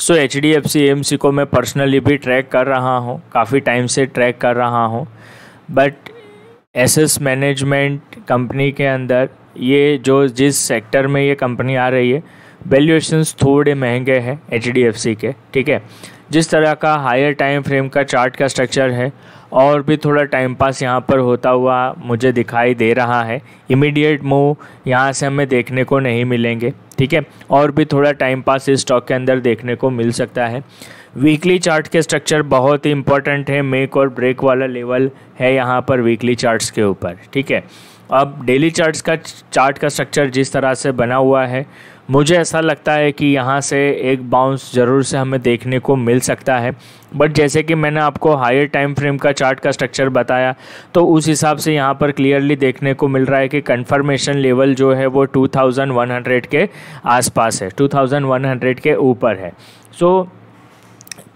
सो H D F C M C को मैं personally भी ट्रैक कर रहा हूँ काफ़ी टाइम से ट्रैक कर रहा हूँ but S S management company के अंदर ये जो जिस सेक्टर में ये कंपनी आ रही है वैल्यूएशंस थोड़े महंगे हैं एच डी एफ सी के ठीक है जिस तरह का हायर टाइम फ्रेम का चार्ट का स्ट्रक्चर है और भी थोड़ा टाइम पास यहाँ पर होता हुआ मुझे दिखाई दे रहा है इमीडिएट मूव यहाँ से हमें देखने को नहीं मिलेंगे ठीक है और भी थोड़ा टाइम पास इस स्टॉक के अंदर देखने को मिल सकता है वीकली चार्ट के स्ट्रक्चर बहुत ही इंपॉर्टेंट है मेक और ब्रेक वाला लेवल है यहाँ पर वीकली चार्ट्स के ऊपर ठीक है अब डेली चार्ट्स का चार्ट का स्ट्रक्चर जिस तरह से बना हुआ है मुझे ऐसा लगता है कि यहाँ से एक बाउंस ज़रूर से हमें देखने को मिल सकता है बट जैसे कि मैंने आपको हायर टाइम फ्रेम का चार्ट का स्ट्रक्चर बताया तो उस हिसाब से यहाँ पर क्लियरली देखने को मिल रहा है कि कंफर्मेशन लेवल जो है वो 2100 के आसपास है 2100 के ऊपर है सो so,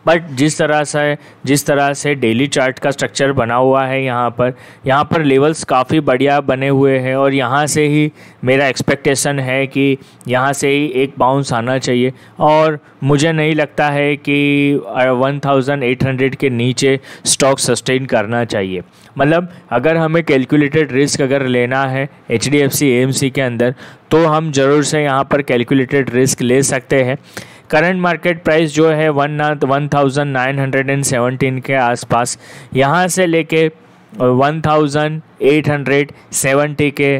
बट जिस तरह से जिस तरह से डेली चार्ट का स्ट्रक्चर बना हुआ है यहाँ पर यहाँ पर लेवल्स काफ़ी बढ़िया बने हुए हैं और यहाँ से ही मेरा एक्सपेक्टेशन है कि यहाँ से ही एक बाउंस आना चाहिए और मुझे नहीं लगता है कि 1800 के नीचे स्टॉक सस्टेन करना चाहिए मतलब अगर हमें कैलकुलेटेड रिस्क अगर लेना है H D F C M C के अंदर तो हम ज़रूर से यहाँ पर कैलकुलेटेड रिस्क ले सकते हैं करंट मार्केट प्राइस जो है one one thousand nine hundred and seventeen के आसपास यहाँ से लेके one thousand eight hundred seventy के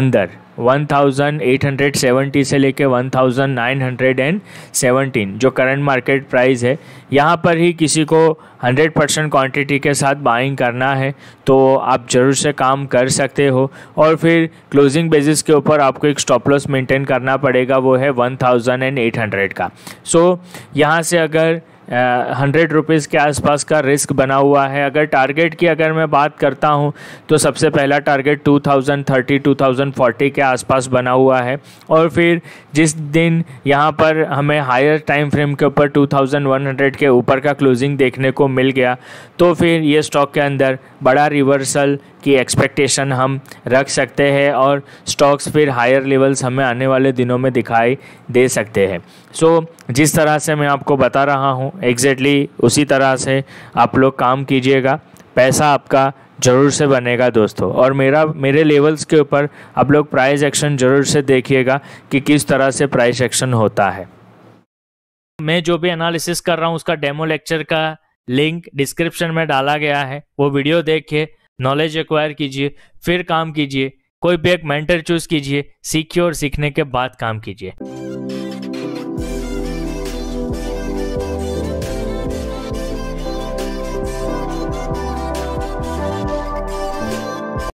अंदर 1870 से लेके 1917 जो करंट मार्केट प्राइस है यहाँ पर ही किसी को 100 परसेंट क्वान्टिटी के साथ बाइंग करना है तो आप ज़रूर से काम कर सकते हो और फिर क्लोजिंग बेसिस के ऊपर आपको एक स्टॉप लॉस मेंटेन करना पड़ेगा वो है 1800 का सो so, यहाँ से अगर हंड्रेड रुपीज़ के आसपास का रिस्क बना हुआ है अगर टारगेट की अगर मैं बात करता हूँ तो सबसे पहला टारगेट 2030 2040 के आसपास बना हुआ है और फिर जिस दिन यहाँ पर हमें हायर टाइम फ्रेम के ऊपर 2100 के ऊपर का क्लोजिंग देखने को मिल गया तो फिर ये स्टॉक के अंदर बड़ा रिवर्सल की एक्सपेक्टेशन हम रख सकते हैं और स्टॉक्स फिर हायर लेवल्स हमें आने वाले दिनों में दिखाई दे सकते हैं सो so, जिस तरह से मैं आपको बता रहा हूँ एग्जैक्टली exactly उसी तरह से आप लोग काम कीजिएगा पैसा आपका ज़रूर से बनेगा दोस्तों और मेरा मेरे लेवल्स के ऊपर आप लोग प्राइस एक्शन ज़रूर से देखिएगा कि किस तरह से प्राइस एक्शन होता है मैं जो भी एनालिसिस कर रहा हूँ उसका डेमो लेक्चर का लिंक डिस्क्रिप्शन में डाला गया है वो वीडियो देखिए नॉलेज एक्वायर कीजिए फिर काम कीजिए कोई भी एक मेंटर चूज कीजिए सीखिए और सीखने के बाद काम कीजिए